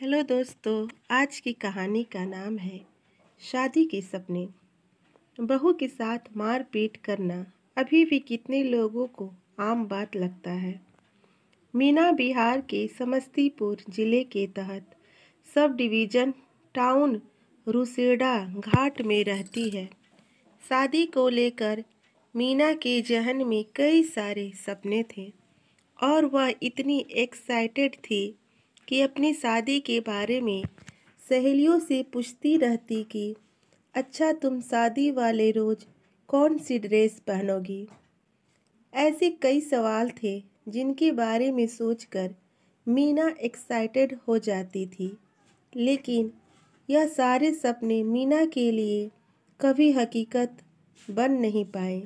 hello दोस्तों आज की कहानी का नाम है शादी के सपने बहू के साथ मारपीट करना अभी भी कितने लोगों को आम बात लगता है मीना बिहार के समस्तीपुर जिले के तहत सब डिवीज़न टाउन रुसेडा घाट में रहती है शादी को लेकर मीना के जहन में कई सारे सपने थे और वह इतनी एक्साइटेड थी कि अपनी शादी के बारे में सहेलियों से पूछती रहती कि अच्छा तुम शादी वाले रोज़ कौन सी ड्रेस पहनोगी ऐसे कई सवाल थे जिनके बारे में सोचकर मीना एक्साइटेड हो जाती थी लेकिन यह सारे सपने मीना के लिए कभी हकीकत बन नहीं पाए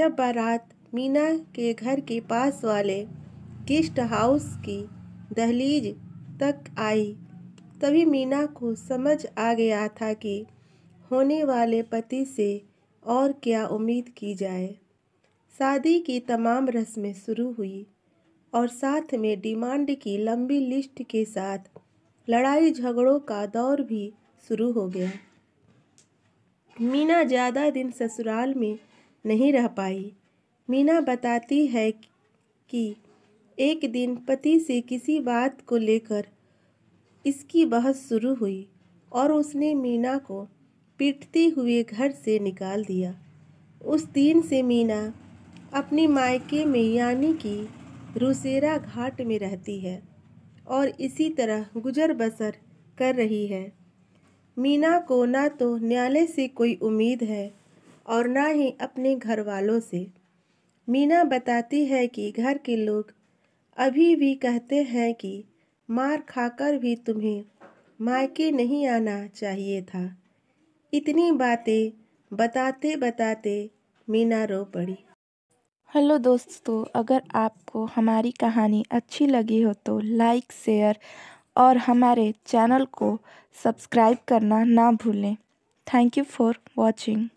जब बारात मीना के घर के पास वाले गेस्ट हाउस की दहलीज तक आई तभी मीना को समझ आ गया था कि होने वाले पति से और क्या उम्मीद की जाए शादी की तमाम रस्में शुरू हुई और साथ में डिमांड की लंबी लिस्ट के साथ लड़ाई झगड़ों का दौर भी शुरू हो गया मीना ज़्यादा दिन ससुराल में नहीं रह पाई मीना बताती है कि एक दिन पति से किसी बात को लेकर इसकी बहस शुरू हुई और उसने मीना को पीटते हुए घर से निकाल दिया उस दिन से मीना अपनी मायके में यानी कि रुसेरा घाट में रहती है और इसी तरह गुजर बसर कर रही है मीना को ना तो न्यायालय से कोई उम्मीद है और ना ही अपने घर वालों से मीना बताती है कि घर के लोग अभी भी कहते हैं कि मार खाकर भी तुम्हें मायके नहीं आना चाहिए था इतनी बातें बताते बताते मीना रो पड़ी हेलो दोस्तों अगर आपको हमारी कहानी अच्छी लगी हो तो लाइक शेयर और हमारे चैनल को सब्सक्राइब करना ना भूलें थैंक यू फॉर वॉचिंग